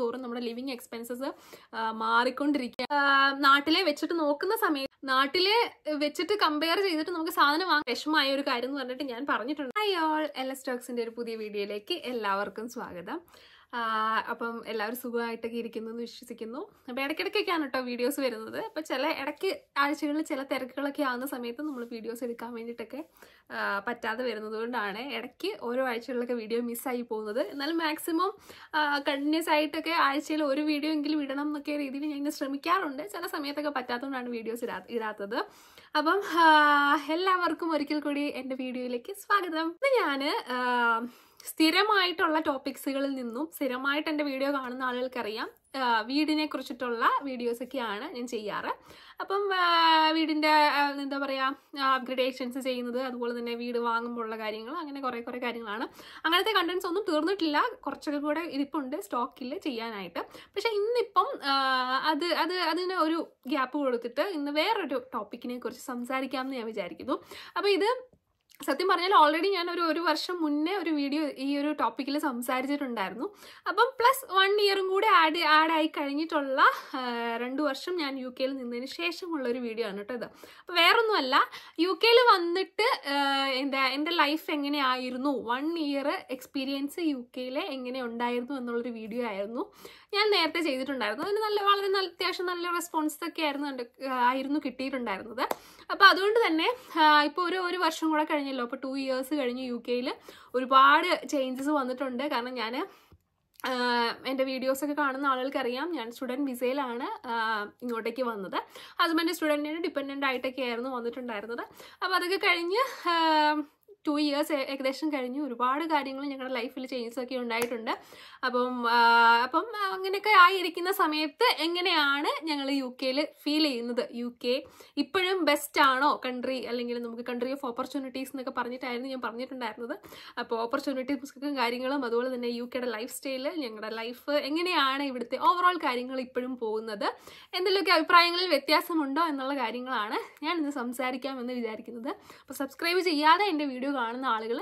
തോറും നമ്മുടെ living expenses മാറിക്കൊണ്ടിരിക്കുക നാട്ടിലെ വെച്ചിട്ട് നോക്കുന്ന സമയത്ത് നാട്ടിലെ വെച്ചിട്ട് കമ്പയർ ചെയ്തിട്ട് നമുക്ക് സാധനം വാങ്ങാൻ വിഷമമായ ഒരു കാര്യം എന്ന് പറഞ്ഞിട്ട് ഞാൻ പറഞ്ഞിട്ടുണ്ട് ഐ ഓൾ എല്ലാ സ്റ്റോക്സിന്റെ ഒരു പുതിയ വീഡിയോയിലേക്ക് എല്ലാവർക്കും സ്വാഗതം അപ്പം എല്ലാവരും സുഖമായിട്ടൊക്കെ ഇരിക്കുന്നു എന്ന് വിശ്വസിക്കുന്നു അപ്പം ഇടയ്ക്കിടയ്ക്കൊക്കെയാണ് കേട്ടോ വീഡിയോസ് വരുന്നത് അപ്പം ചില ഇടയ്ക്ക് ആഴ്ചകളിൽ ചില തിരക്കുകളൊക്കെ ആവുന്ന സമയത്ത് നമ്മൾ വീഡിയോസ് എടുക്കാൻ വേണ്ടിയിട്ടൊക്കെ പറ്റാതെ വരുന്നത് കൊണ്ടാണ് ഇടയ്ക്ക് ഓരോ ആഴ്ചകളിലൊക്കെ വീഡിയോ മിസ്സായി പോകുന്നത് എന്നാലും മാക്സിമം കണ്ടിന്യൂസ് ആയിട്ടൊക്കെ ആഴ്ചയിൽ ഒരു വീഡിയോ എങ്കിലും ഇടണം എന്നൊക്കെ രീതിയിൽ ഞാൻ ശ്രമിക്കാറുണ്ട് ചില സമയത്തൊക്കെ പറ്റാത്തതുകൊണ്ടാണ് വീഡിയോസ് ഇടാ ഇടാത്തത് അപ്പം എല്ലാവർക്കും ഒരിക്കൽ കൂടി എൻ്റെ വീഡിയോയിലേക്ക് സ്വാഗതം ഞാൻ സ്ഥിരമായിട്ടുള്ള ടോപ്പിക്സുകളിൽ നിന്നും സ്ഥിരമായിട്ട് എൻ്റെ വീഡിയോ കാണുന്ന ആളുകൾക്കറിയാം വീടിനെ കുറിച്ചിട്ടുള്ള വീഡിയോസൊക്കെയാണ് ഞാൻ ചെയ്യാറ് അപ്പം വീടിൻ്റെ എന്താ പറയുക അപ്ഗ്രഡേഷൻസ് ചെയ്യുന്നത് അതുപോലെ തന്നെ വീട് വാങ്ങുമ്പോഴുള്ള കാര്യങ്ങൾ അങ്ങനെ കുറേ കുറേ കാര്യങ്ങളാണ് അങ്ങനത്തെ കണ്ടൻസ് ഒന്നും തീർന്നിട്ടില്ല കുറച്ചൊക്കെ കൂടെ ഇരിപ്പുണ്ട് സ്റ്റോക്കിൽ ചെയ്യാനായിട്ട് പക്ഷേ ഇന്നിപ്പം അത് അത് അതിന് ഒരു ഗ്യാപ്പ് കൊടുത്തിട്ട് ഇന്ന് വേറൊരു ടോപ്പിക്കിനെ കുറിച്ച് സംസാരിക്കാമെന്ന് ഞാൻ വിചാരിക്കുന്നു അപ്പോൾ ഇത് സത്യം പറഞ്ഞാൽ ഓൾറെഡി ഞാൻ ഒരു ഒരു വർഷം മുന്നേ ഒരു വീഡിയോ ഈ ഒരു ടോപ്പിക്കിൽ സംസാരിച്ചിട്ടുണ്ടായിരുന്നു അപ്പം പ്ലസ് വൺ ഇയറും കൂടി ആഡ് ആഡായി കഴിഞ്ഞിട്ടുള്ള രണ്ട് വർഷം ഞാൻ യു കെയിൽ നിന്നതിന് ശേഷമുള്ള ഒരു വീഡിയോ ആണ് കേട്ടോ ഇത് അപ്പോൾ വേറൊന്നുമല്ല യു കെയിൽ വന്നിട്ട് എന്താ എൻ്റെ ലൈഫ് എങ്ങനെയായിരുന്നു വൺ ഇയർ എക്സ്പീരിയൻസ് യു കെയിലെ എങ്ങനെ ഉണ്ടായിരുന്നു എന്നുള്ളൊരു വീഡിയോ ആയിരുന്നു ഞാൻ നേരത്തെ ചെയ്തിട്ടുണ്ടായിരുന്നു അതിന് നല്ല വളരെ നല്ല അത്യാവശ്യം നല്ല റെസ്പോൺസ് ഒക്കെ ആയിരുന്നു ആയിരുന്നു കിട്ടിയിട്ടുണ്ടായിരുന്നത് അപ്പോൾ അതുകൊണ്ട് തന്നെ ഇപ്പോൾ ഒരു ഒരു വർഷം കൂടെ കഴിഞ്ഞ് കഴിഞ്ഞല്ലോ അപ്പോൾ ടു ഇയേഴ്സ് കഴിഞ്ഞ് യു കെയിൽ ഒരുപാട് ചേഞ്ചസ് വന്നിട്ടുണ്ട് കാരണം ഞാൻ എൻ്റെ വീഡിയോസൊക്കെ കാണുന്ന ആളുകൾക്കറിയാം ഞാൻ സ്റ്റുഡൻറ്റ് വിസയിലാണ് ഇങ്ങോട്ടേക്ക് വന്നത് ഹസ്ബൻഡ് സ്റ്റുഡൻറ്റിന് ഡിപ്പെൻഡൻ്റ് ആയിട്ടൊക്കെ ആയിരുന്നു വന്നിട്ടുണ്ടായിരുന്നത് അപ്പോൾ അതൊക്കെ കഴിഞ്ഞ് ടു ഇയേഴ്സ് ഏകദേശം കഴിഞ്ഞു ഒരുപാട് കാര്യങ്ങൾ ഞങ്ങളുടെ ലൈഫിൽ ചേഞ്ചസ് ഒക്കെ ഉണ്ടായിട്ടുണ്ട് അപ്പം അപ്പം അങ്ങനെയൊക്കെ ആയിരിക്കുന്ന സമയത്ത് എങ്ങനെയാണ് ഞങ്ങൾ യു കെയിൽ ഫീൽ ചെയ്യുന്നത് യു കെ ഇപ്പോഴും ബെസ്റ്റ് ആണോ കൺട്രി അല്ലെങ്കിൽ നമുക്ക് കൺട്രി ഓഫ് ഓപ്പർച്യൂണിറ്റീസ് എന്നൊക്കെ പറഞ്ഞിട്ടായിരുന്നു ഞാൻ പറഞ്ഞിട്ടുണ്ടായിരുന്നത് അപ്പോൾ ഓപ്പർച്യൂണിറ്റീസും കാര്യങ്ങളും അതുപോലെ തന്നെ യു കെയുടെ ലൈഫ് സ്റ്റൈൽ ഞങ്ങളുടെ ലൈഫ് എങ്ങനെയാണ് ഇവിടുത്തെ ഓവറോൾ കാര്യങ്ങൾ ഇപ്പോഴും പോകുന്നത് എന്തെങ്കിലുമൊക്കെ അഭിപ്രായങ്ങളിൽ വ്യത്യാസമുണ്ടോ എന്നുള്ള കാര്യങ്ങളാണ് ഞാൻ സംസാരിക്കാമെന്ന് വിചാരിക്കുന്നത് അപ്പോൾ സബ്സ്ക്രൈബ് ചെയ്യാതെ എൻ്റെ വീഡിയോ കാണുന്ന ആളുകൾ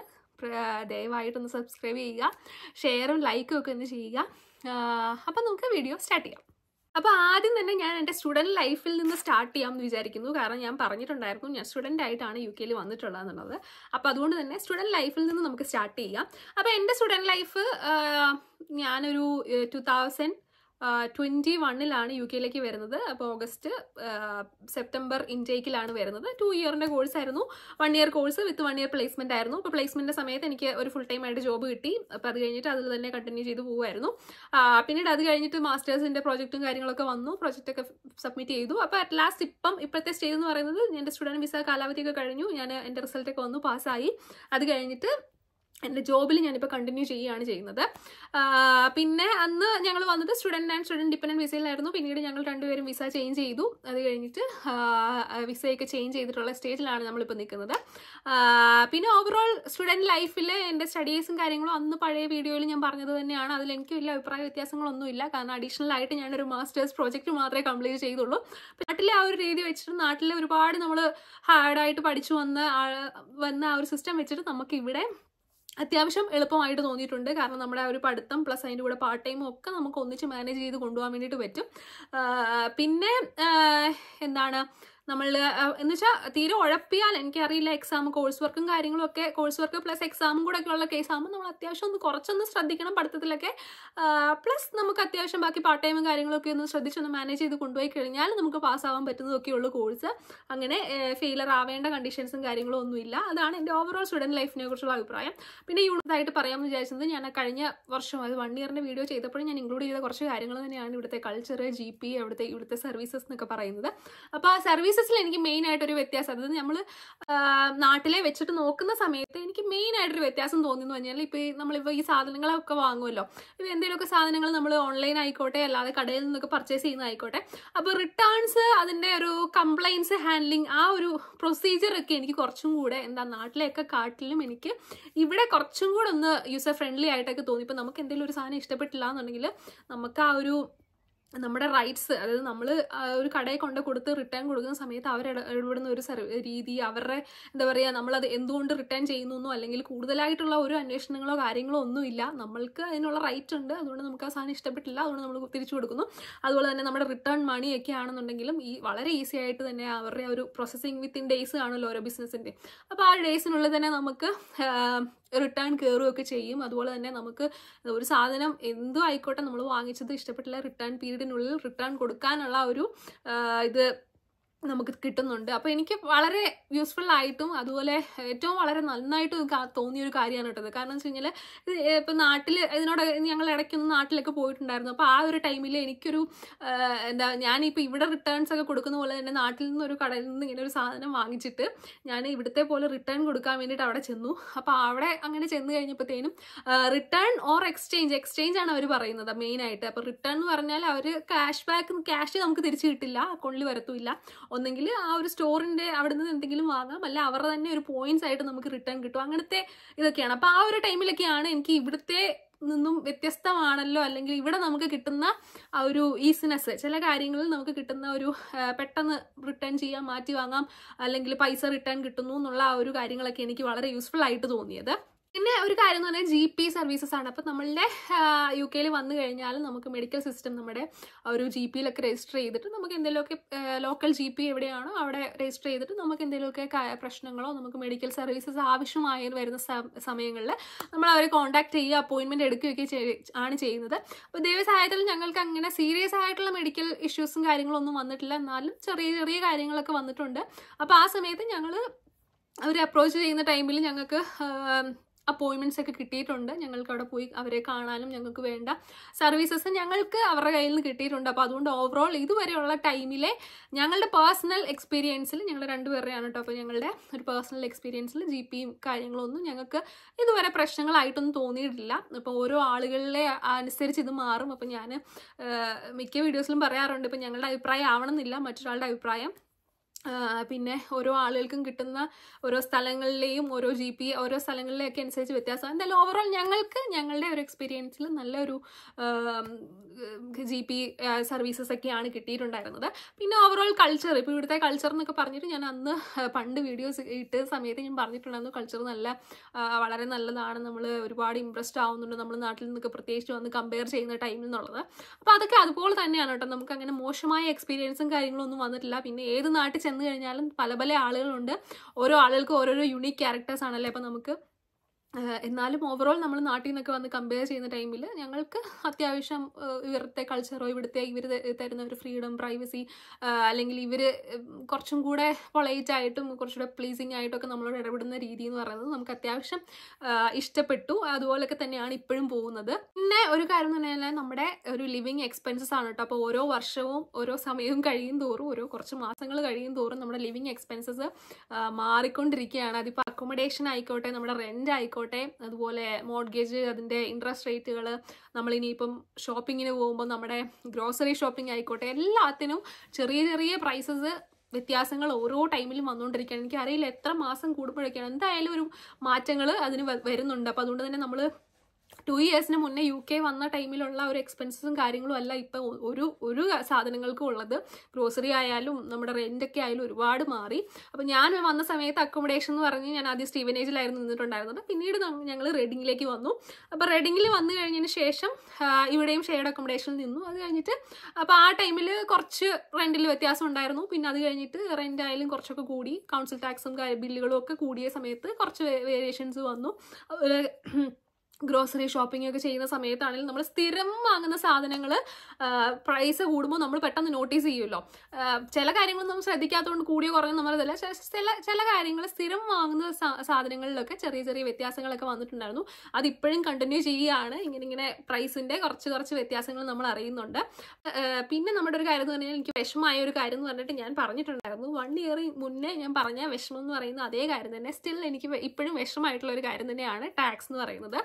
ദയവായിട്ടൊന്ന് സബ്സ്ക്രൈബ് ചെയ്യുക ഷെയറും ലൈക്കും ഒക്കെ ഒന്ന് ചെയ്യുക അപ്പം നമുക്ക് വീഡിയോ സ്റ്റാർട്ട് ചെയ്യാം അപ്പോൾ ആദ്യം തന്നെ ഞാൻ എൻ്റെ സ്റ്റുഡൻറ് ലൈഫിൽ നിന്ന് സ്റ്റാർട്ട് ചെയ്യാമെന്ന് വിചാരിക്കുന്നു കാരണം ഞാൻ പറഞ്ഞിട്ടുണ്ടായിരുന്നു ഞാൻ സ്റ്റുഡൻ്റ് ആയിട്ടാണ് യു കെയിൽ വന്നിട്ടുള്ളതെന്നുള്ളത് അപ്പോൾ അതുകൊണ്ട് തന്നെ സ്റ്റുഡൻറ് ലൈഫിൽ നിന്ന് നമുക്ക് സ്റ്റാർട്ട് ചെയ്യാം അപ്പോൾ എൻ്റെ സ്റ്റുഡൻറ് ലൈഫ് ഞാനൊരു ടു തൗസൻഡ് ട്വൻറ്റി വണ്ണിലാണ് യു കെയിലേക്ക് വരുന്നത് അപ്പോൾ ഓഗസ്റ്റ് സെപ്റ്റംബർ ഇൻടേക്കിലാണ് വരുന്നത് ടു ഇയറിൻ്റെ കോഴ്സ് ആയിരുന്നു one year course with one year placement ആയിരുന്നു അപ്പോൾ പ്ലേസ്മെൻറ്റിൻ്റെ സമയത്ത് എനിക്ക് ഒരു ഫുൾ ടൈം ആയിട്ട് ജോബ് കിട്ടി അപ്പോൾ അത് കഴിഞ്ഞിട്ട് അതിൽ തന്നെ കണ്ടിന്യൂ ചെയ്ത് പോകുമായിരുന്നു പിന്നീട് അത് കഴിഞ്ഞിട്ട് മാസ്റ്റേഴ്സിൻ്റെ പ്രോജക്റ്റും കാര്യങ്ങളൊക്കെ വന്നു പ്രോജക്റ്റൊക്കെ സബ്മിറ്റ് ചെയ്തു അപ്പോൾ അറ്റ് ലാസ്റ്റ് ഇപ്പം ഇപ്പോഴത്തെ സ്റ്റേജ് എന്ന് പറയുന്നത് എൻ്റെ സ്റ്റുഡൻറ്റ് വിസ കാലാവധിയൊക്കെ കഴിഞ്ഞു ഞാൻ എൻ്റെ റിസൾട്ടൊക്കെ വന്നു പാസ്സായി അത് കഴിഞ്ഞിട്ട് എൻ്റെ ജോബിൽ ഞാനിപ്പോൾ കണ്ടിന്യൂ ചെയ്യുകയാണ് ചെയ്യുന്നത് പിന്നെ അന്ന് ഞങ്ങൾ വന്നത് സ്റ്റുഡൻറ്റ് ആൻഡ് സ്റ്റുഡൻറ്റ് ഡിപ്പെൻഡൻറ്റ് വിസയിലായിരുന്നു പിന്നീട് ഞങ്ങൾ രണ്ടുപേരും വിസ ചേഞ്ച് ചെയ്തു അത് കഴിഞ്ഞിട്ട് വിസയൊക്കെ ചേഞ്ച് ചെയ്തിട്ടുള്ള സ്റ്റേജിലാണ് നമ്മളിപ്പോൾ നിൽക്കുന്നത് പിന്നെ ഓവറോൾ സ്റ്റുഡൻറ്റ് ലൈഫിൽ എൻ്റെ സ്റ്റഡീസും കാര്യങ്ങളും അന്ന് പഴയ വീഡിയോയിൽ ഞാൻ പറഞ്ഞത് തന്നെയാണ് അതിൽ എനിക്ക് വലിയ അഭിപ്രായ വ്യത്യാസങ്ങളൊന്നുമില്ല കാരണം അഡീഷണൽ ആയിട്ട് ഞാനൊരു മാസ്റ്റേഴ്സ് പ്രോജക്റ്റ് മാത്രമേ കംപ്ലീറ്റ് ചെയ്തുള്ളൂ നാട്ടിലെ ആ ഒരു രീതി വെച്ചിട്ട് നാട്ടിലെ ഒരുപാട് നമ്മൾ ഹാർഡായിട്ട് പഠിച്ചു വന്ന വന്ന ആ ഒരു സിസ്റ്റം വെച്ചിട്ട് നമുക്ക് ഇവിടെ അത്യാവശ്യം എളുപ്പമായിട്ട് തോന്നിയിട്ടുണ്ട് കാരണം നമ്മുടെ ആ ഒരു പഠിത്തം പ്ലസ് അതിൻ്റെ കൂടെ പാർട്ട് ടൈം ഒക്കെ നമുക്ക് ഒന്നിച്ച് മാനേജ് ചെയ്ത് കൊണ്ടുപോകാൻ വേണ്ടിയിട്ട് പറ്റും പിന്നെ എന്താണ് നമ്മൾ എന്ന് വെച്ചാൽ തീരെ ഉഴപ്പിയാൽ എനിക്കറിയില്ല എക്സാം കോഴ്സ് വർക്കും കാര്യങ്ങളും ഒക്കെ കോഴ്സ് വർക്ക് പ്ലസ് എക്സാമും കൂടെ ഉള്ള കേസ് ആകുമ്പോൾ നമ്മൾ അത്യാവശ്യം ഒന്ന് കുറച്ചൊന്ന് ശ്രദ്ധിക്കണം പഠിത്തത്തിലൊക്കെ പ്ലസ് നമുക്ക് അത്യാവശ്യം ബാക്കി പാർട്ട് ടൈമും കാര്യങ്ങളൊക്കെ ഒന്ന് ശ്രദ്ധിച്ചൊന്ന് മാനേജ് ചെയ്ത് കൊണ്ടുപോയി കഴിഞ്ഞാൽ നമുക്ക് പാസ്സാവാൻ പറ്റുന്നതൊക്കെയുള്ളൂ കോഴ്സ് അങ്ങനെ ഫെയിലർ ആവേണ്ട കണ്ടീഷൻസും കാര്യങ്ങളും ഒന്നുമില്ല അതാണ് എൻ്റെ ഓവറോൾ സ്റ്റുഡൻറ്റ് ലൈഫിനെ കുറിച്ചുള്ള അഭിപ്രായം പിന്നെ യൂണിതായിട്ട് പറയാമെന്ന് വിചാരിച്ചത് ഞാൻ കഴിഞ്ഞ വർഷം അത് വൺ ഇയറിൻ്റെ വീഡിയോ ചെയ്തപ്പോഴും ഞാൻ ഇൻക്ലൂഡ് ചെയ്ത കുറച്ച് കാര്യങ്ങൾ തന്നെയാണ് ഇവിടുത്തെ കൾച്ചർ ജി പി അവിടുത്തെ ഇവിടുത്തെ സർവീസസ് എന്നൊക്കെ പറയുന്നത് അപ്പോൾ ആ സർവീസ് പീസസിൽ എനിക്ക് മെയിൻ ആയിട്ട് ഒരു വ്യത്യാസം അതായത് നമ്മൾ നാട്ടിലെ വെച്ചിട്ട് നോക്കുന്ന സമയത്ത് എനിക്ക് മെയിൻ ആയിട്ടൊരു വ്യത്യാസം തോന്നിയെന്ന് പറഞ്ഞാൽ ഇപ്പോൾ നമ്മളിപ്പോൾ ഈ സാധനങ്ങളൊക്കെ വാങ്ങുമല്ലോ ഇപ്പോൾ എന്തെങ്കിലുമൊക്കെ സാധനങ്ങൾ നമ്മൾ ഓൺലൈൻ ആയിക്കോട്ടെ അല്ലാതെ കടയിൽ നിന്നൊക്കെ പർച്ചേസ് ചെയ്യുന്നതായിക്കോട്ടെ അപ്പോൾ റിട്ടേൺസ് അതിൻ്റെ ഒരു കംപ്ലൈൻസ് ഹാൻഡ്ലിങ് ആ ഒരു പ്രൊസീജിയറൊക്കെ എനിക്ക് കുറച്ചും കൂടെ എന്താ നാട്ടിലെയൊക്കെ കാട്ടിലും എനിക്ക് ഇവിടെ കുറച്ചും കൂടെ ഒന്ന് യൂസർ ഫ്രണ്ട്ലി ആയിട്ടൊക്കെ തോന്നി ഇപ്പൊ നമുക്ക് എന്തെങ്കിലും ഒരു സാധനം ഇഷ്ടപ്പെട്ടില്ല എന്നുണ്ടെങ്കിൽ നമുക്ക് ആ ഒരു നമ്മുടെ റൈറ്റ്സ് അതായത് നമ്മൾ ഒരു കടയിൽ കൊണ്ട് കൊടുത്ത് റിട്ടേൺ കൊടുക്കുന്ന സമയത്ത് അവർ ഇടപെടുന്ന ഒരു രീതി അവരുടെ എന്താ പറയുക നമ്മളത് എന്തുകൊണ്ട് റിട്ടേൺ ചെയ്യുന്നു എന്നോ അല്ലെങ്കിൽ കൂടുതലായിട്ടുള്ള ഒരു അന്വേഷണങ്ങളോ കാര്യങ്ങളോ ഒന്നുമില്ല നമ്മൾക്ക് അതിനുള്ള റൈറ്റ് ഉണ്ട് അതുകൊണ്ട് നമുക്ക് ആ സാധനം ഇഷ്ടപ്പെട്ടില്ല അതുകൊണ്ട് നമ്മൾ തിരിച്ചു കൊടുക്കുന്നു അതുപോലെ തന്നെ നമ്മുടെ റിട്ടേൺ മണി ഒക്കെ ആണെന്നുണ്ടെങ്കിലും ഈ വളരെ ഈസി ആയിട്ട് തന്നെ അവരുടെ ഒരു പ്രോസസ്സിങ് വിത്തിൻ ഡേയ്സ് ആണല്ലോ ഓരോ ബിസിനസ്സിൻ്റെ അപ്പോൾ ആ ഡേയ്സിനുള്ളിൽ തന്നെ നമുക്ക് റിട്ടേൺ ഒക്കെ ചെയ്യും അതുപോലെ തന്നെ നമുക്ക് ഒരു സാധനം എന്തോ ആയിക്കോട്ടെ നമ്മൾ വാങ്ങിച്ചത് ഇഷ്ടപ്പെട്ടില്ല റിട്ടേൺ പീരീഡിനുള്ളിൽ റിട്ടേൺ കൊടുക്കാനുള്ള ഒരു ഇത് നമുക്ക് കിട്ടുന്നുണ്ട് അപ്പോൾ എനിക്ക് വളരെ യൂസ്ഫുൾ ആയിട്ടും അതുപോലെ ഏറ്റവും വളരെ നന്നായിട്ടും തോന്നിയ ഒരു കാര്യമാണ് കേട്ടത് കാരണം എന്ന് വെച്ച് കഴിഞ്ഞാൽ ഇപ്പം നാട്ടിൽ ഇതിനോട് ഞങ്ങൾ ഇടയ്ക്കൊന്നും നാട്ടിലൊക്കെ പോയിട്ടുണ്ടായിരുന്നു അപ്പോൾ ആ ഒരു ടൈമിൽ എനിക്കൊരു എന്താ ഞാനിപ്പോൾ ഇവിടെ റിട്ടേൺസ് ഒക്കെ കൊടുക്കുന്ന പോലെ തന്നെ നാട്ടിൽ നിന്ന് ഒരു കടയിൽ നിന്ന് ഇങ്ങനെ ഒരു സാധനം വാങ്ങിച്ചിട്ട് ഞാൻ ഇവിടുത്തെ പോലെ റിട്ടേൺ കൊടുക്കാൻ വേണ്ടിയിട്ട് അവിടെ ചെന്നു അപ്പോൾ അവിടെ അങ്ങനെ ചെന്ന് കഴിഞ്ഞപ്പോഴത്തേനും റിട്ടേൺ ഓർ എക്സ്ചേഞ്ച് എക്സ്ചേഞ്ച് ആണ് അവർ പറയുന്നത് മെയിനായിട്ട് അപ്പോൾ റിട്ടേൺ എന്ന് പറഞ്ഞാൽ അവർ ക്യാഷ് ബാക്ക് ക്യാഷ് നമുക്ക് തിരിച്ച് കിട്ടില്ല അക്കൗണ്ടിൽ വരത്തുമില്ല ഒന്നെങ്കിൽ ആ ഒരു സ്റ്റോറിന്റെ അവിടെ നിന്ന് എന്തെങ്കിലും വാങ്ങാം അല്ല അവരുടെ തന്നെ ഒരു പോയിന്റ്സ് ആയിട്ട് നമുക്ക് റിട്ടേൺ കിട്ടും അങ്ങനത്തെ ഇതൊക്കെയാണ് അപ്പോൾ ആ ഒരു ടൈമിലൊക്കെയാണ് എനിക്ക് ഇവിടുത്തെ നിന്നും വ്യത്യസ്തമാണല്ലോ അല്ലെങ്കിൽ ഇവിടെ നമുക്ക് കിട്ടുന്ന ആ ഒരു ഈസിനെസ് ചില കാര്യങ്ങളിൽ നമുക്ക് കിട്ടുന്ന ഒരു പെട്ടെന്ന് റിട്ടേൺ ചെയ്യാം മാറ്റി വാങ്ങാം അല്ലെങ്കിൽ പൈസ റിട്ടേൺ കിട്ടുന്നു എന്നുള്ള ആ ഒരു കാര്യങ്ങളൊക്കെ എനിക്ക് വളരെ യൂസ്ഫുൾ ആയിട്ട് തോന്നിയത് പിന്നെ ഒരു കാര്യം എന്ന് പറഞ്ഞാൽ ജി പി സർവീസസ് ആണ് അപ്പോൾ നമ്മളുടെ യു കെയിൽ വന്നു കഴിഞ്ഞാൽ നമുക്ക് മെഡിക്കൽ സിസ്റ്റം നമ്മുടെ ഒരു ജി പിയിലൊക്കെ രജിസ്റ്റർ ചെയ്തിട്ട് നമുക്ക് എന്തെങ്കിലുമൊക്കെ ലോക്കൽ ജി പി എവിടെയാണോ അവിടെ രജിസ്റ്റർ ചെയ്തിട്ട് നമുക്ക് എന്തെങ്കിലുമൊക്കെ പ്രശ്നങ്ങളോ നമുക്ക് മെഡിക്കൽ സർവീസസ് ആവശ്യമായി വരുന്ന സമയങ്ങളിൽ നമ്മൾ അവരെ കോൺടാക്ട് ചെയ്യുക അപ്പോയിൻമെൻറ്റ് എടുക്കുകയൊക്കെ ആണ് ചെയ്യുന്നത് അപ്പോൾ ദൈവസഹായത്തിൽ ഞങ്ങൾക്ക് അങ്ങനെ സീരിയസ് ആയിട്ടുള്ള മെഡിക്കൽ ഇഷ്യൂസും കാര്യങ്ങളൊന്നും വന്നിട്ടില്ല എന്നാലും ചെറിയ ചെറിയ കാര്യങ്ങളൊക്കെ വന്നിട്ടുണ്ട് അപ്പോൾ ആ സമയത്ത് ഞങ്ങൾ അവർ അപ്രോച്ച് ചെയ്യുന്ന ടൈമിൽ ഞങ്ങൾക്ക് അപ്പോയിൻമെൻറ്റ്സ് ഒക്കെ കിട്ടിയിട്ടുണ്ട് ഞങ്ങൾക്ക് അവിടെ പോയി അവരെ കാണാനും ഞങ്ങൾക്ക് വേണ്ട സർവീസസ് ഞങ്ങൾക്ക് അവരുടെ കയ്യിൽ നിന്ന് കിട്ടിയിട്ടുണ്ട് അപ്പോൾ അതുകൊണ്ട് ഓവറോൾ ഇതുവരെയുള്ള ടൈമിലെ ഞങ്ങളുടെ പേഴ്സണൽ എക്സ്പീരിയൻസിൽ ഞങ്ങൾ രണ്ടുപേരുടെയാണ് കേട്ടോ അപ്പോൾ ഞങ്ങളുടെ ഒരു പേഴ്സണൽ എക്സ്പീരിയൻസിൽ ജി പിയും കാര്യങ്ങളൊന്നും ഞങ്ങൾക്ക് ഇതുവരെ പ്രശ്നങ്ങളായിട്ടൊന്നും തോന്നിയിട്ടില്ല അപ്പോൾ ഓരോ ആളുകളിലെ അനുസരിച്ച് ഇത് മാറും അപ്പോൾ ഞാൻ മിക്ക വീഡിയോസിലും പറയാറുണ്ട് ഇപ്പോൾ ഞങ്ങളുടെ അഭിപ്രായം ആവണമെന്നില്ല മറ്റൊരാളുടെ അഭിപ്രായം പിന്നെ ഓരോ ആളുകൾക്കും കിട്ടുന്ന ഓരോ സ്ഥലങ്ങളിലെയും ഓരോ ജി പി ഓരോ സ്ഥലങ്ങളിലെയൊക്കെ അനുസരിച്ച് വ്യത്യാസം എന്തായാലും ഓവറോൾ ഞങ്ങൾക്ക് ഞങ്ങളുടെ ഒരു എക്സ്പീരിയൻസിൽ നല്ലൊരു ജി പി സർവീസസ് ഒക്കെയാണ് കിട്ടിയിട്ടുണ്ടായിരുന്നത് പിന്നെ ഓവറോൾ കൾച്ചർ ഇപ്പോൾ ഇവിടുത്തെ കൾച്ചർ എന്നൊക്കെ പറഞ്ഞിട്ട് ഞാൻ അന്ന് പണ്ട് വീഡിയോസ് ഇട്ട സമയത്ത് ഞാൻ പറഞ്ഞിട്ടുണ്ടായിരുന്നു കൾച്ചർ നല്ല വളരെ നല്ലതാണ് നമ്മൾ ഒരുപാട് ഇമ്പ്രസ്ഡ് ആവുന്നുണ്ട് നമ്മൾ നാട്ടിൽ നിന്നൊക്കെ പ്രത്യേകിച്ച് വന്ന് കമ്പയർ ചെയ്യുന്ന ടൈമിൽ എന്നുള്ളത് അപ്പോൾ അതൊക്കെ അതുപോലെ തന്നെയാണ് കേട്ടോ നമുക്ക് അങ്ങനെ മോശമായ എക്സ്പീരിയൻസും കാര്യങ്ങളൊന്നും വന്നിട്ടില്ല പിന്നെ ഏത് നാട്ടിൽ ചെന്ന് കഴിഞ്ഞാലും പല പല ആളുകളുണ്ട് ഓരോ ആളുകൾക്ക് ഓരോരോ യുണീക്ക് ക്യാരക്ടേഴ്സ് ആണല്ലേ അപ്പം നമുക്ക് എന്നാലും ഓവറോൾ നമ്മൾ നാട്ടിൽ നിന്നൊക്കെ വന്ന് കമ്പയർ ചെയ്യുന്ന ടൈമിൽ ഞങ്ങൾക്ക് അത്യാവശ്യം ഇവരുടെ കൾച്ചറോ ഇവിടുത്തെ ഇവർ തരുന്ന ഒരു ഫ്രീഡം പ്രൈവസി അല്ലെങ്കിൽ ഇവർ കുറച്ചും കൂടെ പൊളൈറ്റായിട്ടും കുറച്ചുകൂടെ പ്ലീസിങ് ആയിട്ടൊക്കെ നമ്മളോട് ഇടപെടുന്ന രീതി എന്ന് പറയുന്നത് നമുക്ക് അത്യാവശ്യം ഇഷ്ടപ്പെട്ടു അതുപോലൊക്കെ തന്നെയാണ് ഇപ്പോഴും പോകുന്നത് പിന്നെ ഒരു കാര്യം എന്ന് പറഞ്ഞാൽ നമ്മുടെ ഒരു ലിവിങ് എക്സ്പെൻസസ് ആണ് കേട്ടോ അപ്പോൾ ഓരോ വർഷവും ഓരോ സമയവും കഴിയും തോറും ഓരോ കുറച്ച് മാസങ്ങൾ കഴിയും തോറും നമ്മുടെ ലിവിങ് എക്സ്പെൻസസ് മാറിക്കൊണ്ടിരിക്കുകയാണ് അതിപ്പോൾ അക്കോമഡേഷൻ ആയിക്കോട്ടെ നമ്മുടെ റെൻ്റ് ആയിക്കോട്ടെ ആയിക്കോട്ടെ അതുപോലെ മോഡ്ഗേജ് അതിൻ്റെ ഇൻട്രസ്റ്റ് റേറ്റുകൾ നമ്മളിനിയിപ്പം ഷോപ്പിങ്ങിന് പോകുമ്പോൾ നമ്മുടെ ഗ്രോസറി ഷോപ്പിംഗ് ആയിക്കോട്ടെ എല്ലാത്തിനും ചെറിയ ചെറിയ പ്രൈസസ് വ്യത്യാസങ്ങൾ ഓരോ ടൈമിലും വന്നുകൊണ്ടിരിക്കുകയാണ് എനിക്ക് അറിയില്ല എത്ര മാസം കൂടുമ്പോഴൊക്കെയാണ് എന്തായാലും ഒരു മാറ്റങ്ങൾ അതിന് വരുന്നുണ്ട് അപ്പോൾ അതുകൊണ്ട് തന്നെ നമ്മൾ ടു ഇയേഴ്സിന് മുന്നേ യു കെ വന്ന ടൈമിലുള്ള ഒരു എക്സ്പെൻസസും കാര്യങ്ങളും അല്ല ഇപ്പം ഒരു ഒരു സാധനങ്ങൾക്കും ഉള്ളത് ഗ്രോസറി ആയാലും നമ്മുടെ റെൻ്റൊക്കെ ആയാലും ഒരുപാട് മാറി അപ്പം ഞാൻ വന്ന സമയത്ത് അക്കോമഡേഷൻ എന്ന് പറഞ്ഞ് ഞാൻ ആദ്യം സ്റ്റീവനേജിലായിരുന്നു നിന്നിട്ടുണ്ടായിരുന്നത് പിന്നീട് ഞങ്ങൾ റെഡിങ്ങിലേക്ക് വന്നു അപ്പോൾ റെഡിങ്ങിൽ വന്നു കഴിഞ്ഞതിന് ശേഷം ഇവിടെയും ഷെയർഡ് അക്കോമഡേഷനിൽ നിന്നു അത് കഴിഞ്ഞിട്ട് അപ്പോൾ ആ ടൈമിൽ കുറച്ച് റെൻറ്റിൽ വ്യത്യാസം ഉണ്ടായിരുന്നു പിന്നെ അത് കഴിഞ്ഞിട്ട് റെൻ്റ് ആയാലും കുറച്ചൊക്കെ കൂടി കൗൺസിൽ ടാക്സും ബില്ലുകളും ഒക്കെ കൂടിയ സമയത്ത് കുറച്ച് വേരിയേഷൻസ് വന്നു ഗ്രോസറി ഷോപ്പിംഗ് ഒക്കെ ചെയ്യുന്ന സമയത്താണെങ്കിലും നമ്മൾ സ്ഥിരം വാങ്ങുന്ന സാധനങ്ങൾ പ്രൈസ് കൂടുമ്പോൾ നമ്മൾ പെട്ടെന്ന് നോട്ടീസ് ചെയ്യുമല്ലോ ചില കാര്യങ്ങളൊന്നും നമ്മൾ ശ്രദ്ധിക്കാത്തതുകൊണ്ട് കൂടിയോ കുറഞ്ഞോ നമ്മളതല്ല ചില ചില കാര്യങ്ങൾ സ്ഥിരം വാങ്ങുന്ന സാധനങ്ങളിലൊക്കെ ചെറിയ ചെറിയ വ്യത്യാസങ്ങളൊക്കെ വന്നിട്ടുണ്ടായിരുന്നു അതിപ്പോഴും കണ്ടിന്യൂ ചെയ്യുകയാണ് ഇങ്ങനെ ഇങ്ങനെ പ്രൈസിൻ്റെ കുറച്ച് കുറച്ച് വ്യത്യാസങ്ങൾ നമ്മൾ അറിയുന്നുണ്ട് പിന്നെ നമ്മുടെ ഒരു കാര്യം എന്ന് പറഞ്ഞാൽ എനിക്ക് വിഷമമായ ഒരു കാര്യം എന്ന് പറഞ്ഞിട്ട് ഞാൻ പറഞ്ഞിട്ടുണ്ടായിരുന്നു വൺ ഇയർ മുന്നേ ഞാൻ പറഞ്ഞ വിഷമം എന്ന് പറയുന്ന അതേ കാര്യം തന്നെ സ്റ്റിൽ എനിക്ക് ഇപ്പോഴും വിഷമമായിട്ടുള്ള ഒരു കാര്യം തന്നെയാണ് ടാക്സ് എന്ന് പറയുന്നത്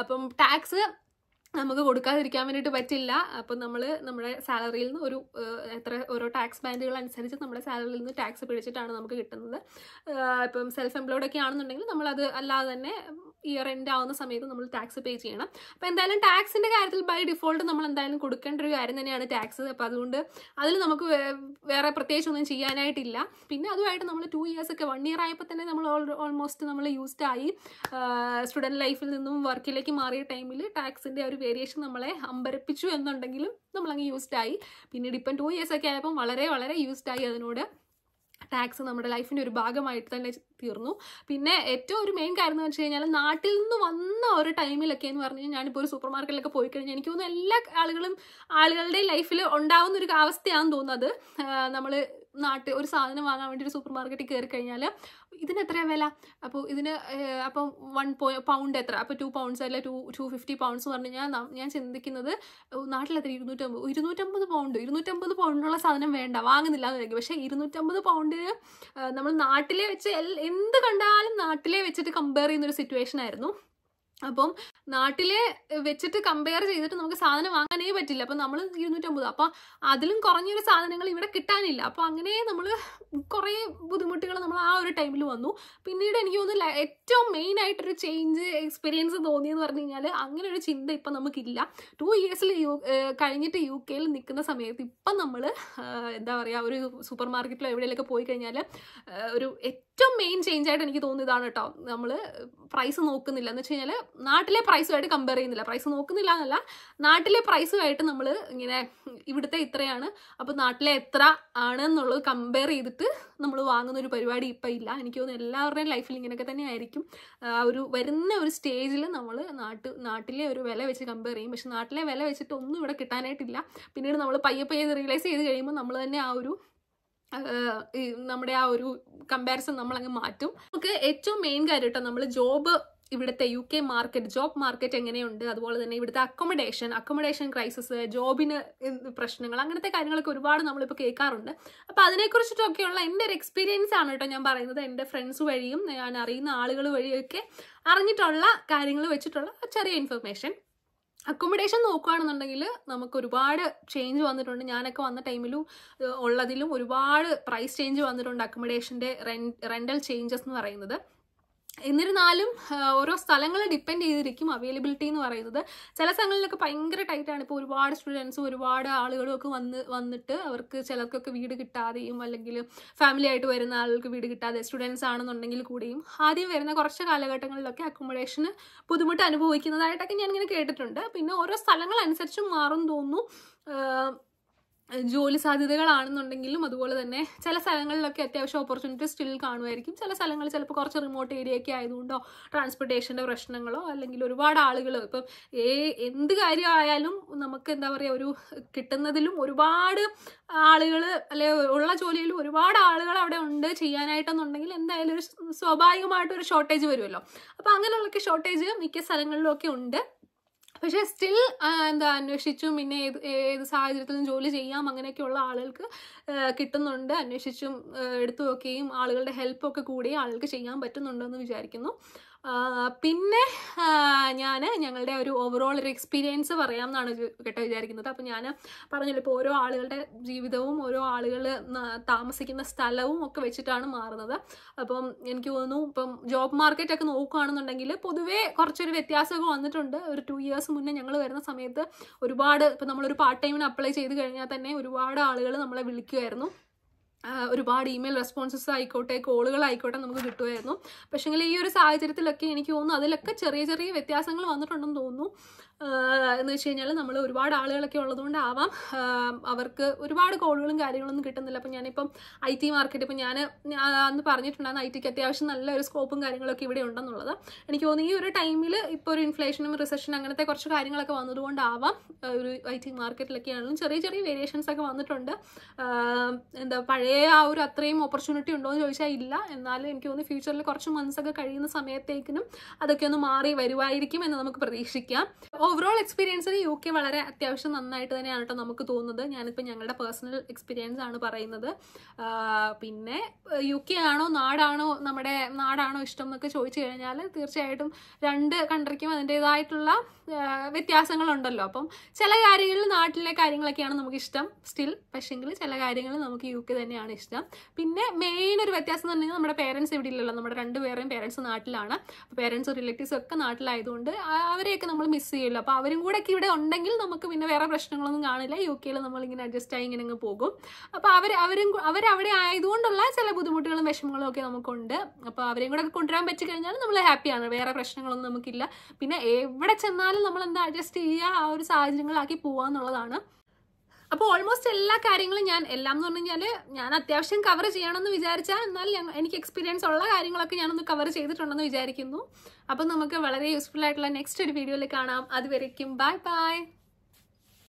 അപ്പം ടാക്സ് നമുക്ക് കൊടുക്കാതിരിക്കാൻ വേണ്ടിയിട്ട് പറ്റില്ല അപ്പം നമ്മൾ നമ്മുടെ സാലറിയിൽ നിന്ന് ഒരു എത്ര ഓരോ ടാക്സ് ബാൻഡുകൾ അനുസരിച്ച് നമ്മുടെ സാലറിയിൽ നിന്ന് ടാക്സ് പിടിച്ചിട്ടാണ് നമുക്ക് കിട്ടുന്നത് ഇപ്പം സെൽഫ് എംപ്ലോയിഡ് ഒക്കെ ആണെന്നുണ്ടെങ്കിൽ നമ്മളത് അല്ലാതെ തന്നെ ഇയർ എൻഡ് ആവുന്ന സമയത്ത് നമ്മൾ ടാക്സ് പേ ചെയ്യണം അപ്പോൾ എന്തായാലും ടാക്സിൻ്റെ കാര്യത്തിൽ ബൈ ഡിഫോൾട്ട് നമ്മൾ എന്തായാലും കൊടുക്കേണ്ട ഒരു കാര്യം തന്നെയാണ് ടാക്സ് അപ്പോൾ അതുകൊണ്ട് അതിൽ നമുക്ക് വേറെ പ്രത്യേകിച്ച് ഒന്നും ചെയ്യാനായിട്ടില്ല പിന്നെ അതുമായിട്ട് നമ്മൾ ടു ഇയേഴ്സ് ഒക്കെ വൺ ഇയർ ആയപ്പോൾ തന്നെ നമ്മൾ ഓൾമോസ്റ്റ് നമ്മൾ യൂസ്ഡ് ആയി സ്റ്റുഡൻറ്റ് ലൈഫിൽ നിന്നും വർക്കിലേക്ക് മാറിയ ടൈമിൽ ടാക്സിൻ്റെ ഒരു വേരിയേഷൻ നമ്മളെ അമ്പരപ്പിച്ചു എന്നുണ്ടെങ്കിലും നമ്മളങ്ങ് യൂസ്ഡ് ആയി പിന്നീട് ഇപ്പം ടു ഇയേഴ്സ് ഒക്കെ ആയപ്പം വളരെ വളരെ യൂസ്ഡ് ആയി അതിനോട് ടാക്സ് നമ്മുടെ ലൈഫിൻ്റെ ഒരു ഭാഗമായിട്ട് തന്നെ തീർന്നു പിന്നെ ഏറ്റവും ഒരു മെയിൻ കാര്യം എന്ന് വെച്ച് കഴിഞ്ഞാൽ നാട്ടിൽ നിന്ന് വന്ന ഒരു ടൈമിലൊക്കെ എന്ന് പറഞ്ഞു കഴിഞ്ഞാൽ ഞാനിപ്പോൾ ഒരു സൂപ്പർ മാർക്കറ്റിലൊക്കെ പോയി കഴിഞ്ഞാൽ എനിക്ക് തോന്നുന്നു എല്ലാ ആളുകളും ആളുകളുടെ ലൈഫിൽ ഉണ്ടാവുന്ന ഒരു അവസ്ഥയാണെന്ന് തോന്നുന്നത് നമ്മൾ നാട്ടിൽ ഒരു സാധനം വാങ്ങാൻ വേണ്ടി ഒരു സൂപ്പർ മാർക്കറ്റിൽ കയറി കഴിഞ്ഞാൽ ഇതിന് എത്രയാണ് വില അപ്പോൾ ഇതിന് അപ്പോൾ വൺ പൗണ്ട് എത്ര അപ്പോൾ ടു പൗണ്ട്സ് അല്ല ടു ടു ഫിഫ്റ്റി പൗണ്ട്സ് എന്ന് പറഞ്ഞു കഴിഞ്ഞാൽ ഞാൻ ചിന്തിക്കുന്നത് നാട്ടിലെത്ര ഇരുന്നൂറ്റമ്പത് ഇരുന്നൂറ്റമ്പത് പൗണ്ട് ഇരുന്നൂറ്റമ്പത് പൗണ്ടിനുള്ള സാധനം വേണ്ട വാങ്ങുന്നില്ല എന്ന് വിചാരിക്കും പക്ഷേ ഇരുന്നൂറ്റമ്പത് പൗണ്ടിന് നമ്മൾ നാട്ടിലെ വെച്ച് എന്ത് കണ്ടാലും നാട്ടിലെ വെച്ചിട്ട് കമ്പയർ ചെയ്യുന്നൊരു സിറ്റുവേഷൻ ആയിരുന്നു അപ്പം നാട്ടിലെ വെച്ചിട്ട് കമ്പയർ ചെയ്തിട്ട് നമുക്ക് സാധനം വാങ്ങാനേ പറ്റില്ല അപ്പം നമ്മൾ ഇരുന്നൂറ്റമ്പത് അപ്പം അതിലും കുറഞ്ഞൊരു സാധനങ്ങൾ ഇവിടെ കിട്ടാനില്ല അപ്പോൾ അങ്ങനെ നമ്മൾ കുറേ ബുദ്ധിമുട്ടുകൾ നമ്മൾ ആ ഒരു ടൈമിൽ വന്നു പിന്നീട് എനിക്ക് തോന്നുന്നു ഏറ്റവും മെയിൻ ആയിട്ടൊരു ചേഞ്ച് എക്സ്പീരിയൻസ് തോന്നിയെന്ന് പറഞ്ഞു കഴിഞ്ഞാൽ അങ്ങനെ ഒരു ചിന്ത ഇപ്പം നമുക്കില്ല ടു ഇയേഴ്സിൽ യു കഴിഞ്ഞിട്ട് യു കെയിൽ നിൽക്കുന്ന സമയത്ത് ഇപ്പം നമ്മൾ എന്താ പറയുക ഒരു സൂപ്പർ മാർക്കറ്റിലോ എവിടെയെങ്കിലൊക്കെ പോയി കഴിഞ്ഞാൽ ഒരു ഏറ്റവും ഏറ്റവും മെയിൻ ചേഞ്ച് ആയിട്ട് എനിക്ക് തോന്നിയതാണ് കേട്ടോ നമ്മൾ പ്രൈസ് നോക്കുന്നില്ല എന്ന് വെച്ച് കഴിഞ്ഞാൽ നാട്ടിലെ പ്രൈസുമായിട്ട് കമ്പയർ ചെയ്യുന്നില്ല പ്രൈസ് നോക്കുന്നില്ല എന്നല്ല നാട്ടിലെ പ്രൈസുമായിട്ട് നമ്മൾ ഇങ്ങനെ ഇവിടുത്തെ ഇത്രയാണ് അപ്പോൾ നാട്ടിലെ എത്ര ആണ് എന്നുള്ളത് കമ്പയർ ചെയ്തിട്ട് നമ്മൾ വാങ്ങുന്ന ഒരു പരിപാടി ഇപ്പം ഇല്ല എനിക്ക് തോന്നുന്നു എല്ലാവരുടെയും ലൈഫിൽ ഇങ്ങനെയൊക്കെ തന്നെ ആയിരിക്കും ഒരു വരുന്ന ഒരു സ്റ്റേജിൽ നമ്മൾ നാട്ട് നാട്ടിലെ ഒരു വില വെച്ച് കമ്പയർ ചെയ്യും പക്ഷെ നാട്ടിലെ വില വെച്ചിട്ട് ഒന്നും ഇവിടെ കിട്ടാനായിട്ടില്ല പിന്നീട് നമ്മൾ പയ്യെ പയ്യെ റിയലൈസ് ചെയ്ത് കഴിയുമ്പോൾ നമ്മൾ തന്നെ ആ ഒരു നമ്മുടെ ആ ഒരു കമ്പാരിസൺ നമ്മളങ്ങ് മാറ്റും നമുക്ക് ഏറ്റവും മെയിൻ കാര്യം കേട്ടോ നമ്മൾ ജോബ് ഇവിടുത്തെ U K market job market എങ്ങനെയുണ്ട് അതുപോലെ തന്നെ ഇവിടുത്തെ അക്കോമഡേഷൻ അക്കോമഡേഷൻ ക്രൈസിസ് ജോബിന് പ്രശ്നങ്ങൾ അങ്ങനത്തെ കാര്യങ്ങളൊക്കെ ഒരുപാട് നമ്മളിപ്പോൾ കേൾക്കാറുണ്ട് അപ്പോൾ അതിനെക്കുറിച്ചിട്ടൊക്കെയുള്ള എൻ്റെ ഒരു എക്സ്പീരിയൻസ് ആണ് കേട്ടോ ഞാൻ പറയുന്നത് എൻ്റെ ഫ്രണ്ട്സ് വഴിയും ഞാൻ അറിയുന്ന ആളുകൾ വഴിയൊക്കെ അറിഞ്ഞിട്ടുള്ള കാര്യങ്ങൾ വെച്ചിട്ടുള്ള ചെറിയ ഇൻഫർമേഷൻ അക്കോമഡേഷൻ നോക്കുകയാണെന്നുണ്ടെങ്കിൽ നമുക്ക് ഒരുപാട് ചേഞ്ച് വന്നിട്ടുണ്ട് ഞാനൊക്കെ വന്ന ടൈമിലും ഉള്ളതിലും ഒരുപാട് പ്രൈസ് ചേഞ്ച് വന്നിട്ടുണ്ട് അക്കോമഡേഷൻ്റെ റെൻ റെൻ്റൽ ചേഞ്ചസ് എന്ന് പറയുന്നത് എന്നിരുന്നാലും ഓരോ സ്ഥലങ്ങളെ ഡിപ്പെൻഡ് ചെയ്തിരിക്കും അവൈലബിലിറ്റി എന്ന് പറയുന്നത് ചില സ്ഥലങ്ങളിലൊക്കെ ഭയങ്കര ടൈറ്റാണ് ഇപ്പോൾ ഒരുപാട് സ്റ്റുഡൻസും ഒരുപാട് ആളുകളും ഒക്കെ വന്ന് വന്നിട്ട് അവർക്ക് ചിലർക്കൊക്കെ വീട് കിട്ടാതെയും അല്ലെങ്കിൽ ഫാമിലി ആയിട്ട് വരുന്ന ആൾക്ക് വീട് കിട്ടാതെ സ്റ്റുഡൻസ് ആണെന്നുണ്ടെങ്കിൽ കൂടിയും ആദ്യം വരുന്ന കുറച്ച് കാലഘട്ടങ്ങളിലൊക്കെ അക്കോമഡേഷന് ബുദ്ധിമുട്ട് അനുഭവിക്കുന്നതായിട്ടൊക്കെ ഞാൻ ഇങ്ങനെ കേട്ടിട്ടുണ്ട് പിന്നെ ഓരോ സ്ഥലങ്ങളനുസരിച്ച് മാറും തോന്നുന്നു ജോലി സാധ്യതകളാണെന്നുണ്ടെങ്കിലും അതുപോലെ തന്നെ ചില സ്ഥലങ്ങളിലൊക്കെ അത്യാവശ്യം ഓപ്പർച്യൂണിറ്റി സ്റ്റിൽ കാണുമായിരിക്കും ചില സ്ഥലങ്ങൾ ചിലപ്പോൾ കുറച്ച് റിമോട്ട് ഏരിയ ഒക്കെ ആയതുകൊണ്ടോ ട്രാൻസ്പോർട്ടേഷൻ്റെ പ്രശ്നങ്ങളോ അല്ലെങ്കിൽ ഒരുപാട് ആളുകൾ ഇപ്പം ഏ എന്ത് കാര്യമായാലും നമുക്ക് എന്താ പറയുക ഒരു കിട്ടുന്നതിലും ഒരുപാട് ആളുകൾ അല്ലെ ഉള്ള ജോലിയിലും ഒരുപാട് ആളുകൾ അവിടെ ഉണ്ട് ചെയ്യാനായിട്ടെന്നുണ്ടെങ്കിൽ എന്തായാലും ഒരു സ്വാഭാവികമായിട്ട് ഒരു ഷോർട്ടേജ് വരുമല്ലോ അപ്പോൾ അങ്ങനെയുള്ളൊക്കെ ഷോർട്ടേജ് മിക്ക സ്ഥലങ്ങളിലും ഒക്കെ ഉണ്ട് പക്ഷേ സ്റ്റിൽ എന്താ അന്വേഷിച്ചും പിന്നെ ഏത് ഏത് സാഹചര്യത്തിലും ജോലി ചെയ്യാം അങ്ങനെയൊക്കെയുള്ള ആളുകൾക്ക് കിട്ടുന്നുണ്ട് അന്വേഷിച്ചും എടുത്തു നോക്കുകയും ആളുകളുടെ ഹെൽപ്പൊക്കെ കൂടി ആളുകൾക്ക് ചെയ്യാൻ പറ്റുന്നുണ്ടെന്ന് വിചാരിക്കുന്നു പിന്നെ ഞാൻ ഞങ്ങളുടെ ഒരു ഓവറോൾ ഒരു എക്സ്പീരിയൻസ് പറയാം എന്നാണ് കേട്ടോ വിചാരിക്കുന്നത് അപ്പം ഞാൻ പറഞ്ഞല്ലോ ഇപ്പോൾ ഓരോ ആളുകളുടെ ജീവിതവും ഓരോ ആളുകൾ താമസിക്കുന്ന സ്ഥലവും ഒക്കെ വെച്ചിട്ടാണ് മാറുന്നത് അപ്പം എനിക്ക് തോന്നുന്നു ഇപ്പം ജോബ് മാർക്കറ്റ് ഒക്കെ നോക്കുകയാണെന്നുണ്ടെങ്കിൽ പൊതുവേ കുറച്ചൊരു വ്യത്യാസമൊക്കെ വന്നിട്ടുണ്ട് ഒരു ടു ഇയേഴ്സ് മുന്നേ ഞങ്ങൾ വരുന്ന സമയത്ത് ഒരുപാട് ഇപ്പം നമ്മളൊരു പാർട്ട് ടൈമിന് അപ്ലൈ ചെയ്ത് കഴിഞ്ഞാൽ തന്നെ ഒരുപാട് ആളുകൾ നമ്മളെ വിളിക്കുമായിരുന്നു ഒരുപാട് ഇമെയിൽ റെസ്പോൺസസ് ആയിക്കോട്ടെ കോളുകളായിക്കോട്ടെ നമുക്ക് കിട്ടുമായിരുന്നു പക്ഷേങ്കിൽ ഈ ഒരു സാഹചര്യത്തിലൊക്കെ എനിക്ക് തോന്നുന്നു അതിലൊക്കെ ചെറിയ ചെറിയ വ്യത്യാസങ്ങൾ വന്നിട്ടുണ്ടെന്ന് തോന്നുന്നു എന്ന് വെച്ച് കഴിഞ്ഞാൽ നമ്മൾ ഒരുപാട് ആളുകളൊക്കെ ഉള്ളതുകൊണ്ടാവാം അവർക്ക് ഒരുപാട് കോളുകളും കാര്യങ്ങളൊന്നും കിട്ടുന്നില്ല അപ്പം ഞാനിപ്പം ഐ ടി മാർക്കറ്റ് ഇപ്പം ഞാൻ അന്ന് പറഞ്ഞിട്ടുണ്ടായിരുന്നു ഐ ടിക്ക് അത്യാവശ്യം നല്ലൊരു സ്കോപ്പും കാര്യങ്ങളൊക്കെ ഇവിടെ ഉണ്ടെന്നുള്ളത് എനിക്ക് തോന്നുന്നു ഈ ഒരു ടൈമിൽ ഇപ്പോൾ ഒരു ഇൻഫ്ലേഷനും റിസഷനും അങ്ങനത്തെ കുറച്ച് കാര്യങ്ങളൊക്കെ വന്നതുകൊണ്ടാവാം ഒരു ഐ ടി മാർക്കറ്റിലൊക്കെ ആണെങ്കിലും ചെറിയ ചെറിയ വേരിയേഷൻസ് ഒക്കെ വന്നിട്ടുണ്ട് എന്താ പഴയ ആ ഒരു അത്രയും ഓപ്പർച്യൂണിറ്റി ഉണ്ടോ എന്ന് ചോദിച്ചാൽ ഇല്ല എന്നാലും എനിക്ക് തോന്നുന്നു ഫ്യൂച്ചറിൽ കുറച്ച് മന്ത്സ് ഒക്കെ കഴിയുന്ന സമയത്തേക്കിനും അതൊക്കെ ഒന്ന് മാറി വരുമായിരിക്കും എന്ന് നമുക്ക് പ്രതീക്ഷിക്കാം ഓവറോൾ എക്സ്പീരിയൻസ് യു കെ വളരെ അത്യാവശ്യം നന്നായിട്ട് തന്നെയാണ് കേട്ടോ നമുക്ക് തോന്നുന്നത് ഞാനിപ്പോൾ ഞങ്ങളുടെ പേഴ്സണൽ എക്സ്പീരിയൻസ് ആണ് പറയുന്നത് പിന്നെ യു കെ ആണോ നാടാണോ നമ്മുടെ നാടാണോ ഇഷ്ടം എന്നൊക്കെ ചോദിച്ചു കഴിഞ്ഞാൽ തീർച്ചയായിട്ടും രണ്ട് കൺട്രിക്കും അതിൻ്റെതായിട്ടുള്ള വ്യത്യാസങ്ങളുണ്ടല്ലോ അപ്പം ചില കാര്യങ്ങളിൽ നാട്ടിലെ കാര്യങ്ങളൊക്കെയാണ് നമുക്ക് ഇഷ്ടം സ്റ്റിൽ പക്ഷേങ്കിൽ ചില കാര്യങ്ങൾ നമുക്ക് യു കെ തന്നെയാണ് ഇഷ്ടം പിന്നെ മെയിൻ ഒരു വ്യത്യാസം എന്ന് പറഞ്ഞാൽ നമ്മുടെ പേരൻസ് ഇവിടെ ഇല്ലല്ലോ നമ്മുടെ രണ്ടുപേരെയും പേരൻസ് നാട്ടിലാണ് അപ്പോൾ പേരൻസ് റിലേറ്റീവ്സ് ഒക്കെ നാട്ടിലായതുകൊണ്ട് അവരെയൊക്കെ നമ്മൾ മിസ് ചെയ്യും യുകെയിൽ അപ്പോൾ അവരും കൂടെ ഒക്കെ ഇവിടെ ഉണ്ടെങ്കിൽ നമുക്ക് പിന്നെ വേറെ പ്രശ്നങ്ങളൊന്നും കാണില്ല യു കെയിൽ നമ്മളിങ്ങനെ അഡ്ജസ്റ്റ് ആയി ഇങ്ങനെ അങ്ങ് പോകും അപ്പോൾ അവർ അവരും അവരവിടെ ആയതുകൊണ്ടുള്ള ചില ബുദ്ധിമുട്ടുകളും വിഷമങ്ങളും ഒക്കെ നമുക്കുണ്ട് അപ്പോൾ അവരെയും കൂടെ കൊണ്ടുവരാൻ പറ്റി കഴിഞ്ഞാൽ നമ്മൾ ഹാപ്പിയാണ് വേറെ പ്രശ്നങ്ങളൊന്നും നമുക്കില്ല പിന്നെ എവിടെ ചെന്നാലും നമ്മൾ എന്താ അഡ്ജസ്റ്റ് ചെയ്യുക ആ ഒരു സാഹചര്യങ്ങളാക്കി പോവാന്നുള്ളതാണ് അപ്പോൾ ഓൾമോസ്റ്റ് എല്ലാ കാര്യങ്ങളും ഞാൻ എല്ലാം എന്ന് പറഞ്ഞു കഴിഞ്ഞാൽ ഞാൻ അത്യാവശ്യം കവർ ചെയ്യണമെന്ന് വിചാരിച്ചാൽ എന്നാൽ എനിക്ക് എക്സ്പീരിയൻസ് ഉള്ള കാര്യങ്ങളൊക്കെ ഞാനൊന്ന് കവർ ചെയ്തിട്ടുണ്ടെന്ന് വിചാരിക്കുന്നു അപ്പോൾ നമുക്ക് വളരെ യൂസ്ഫുൾ ആയിട്ടുള്ള നെക്സ്റ്റ് ഒരു വീഡിയോയിൽ കാണാം അതുവരേക്കും ബൈ ബൈ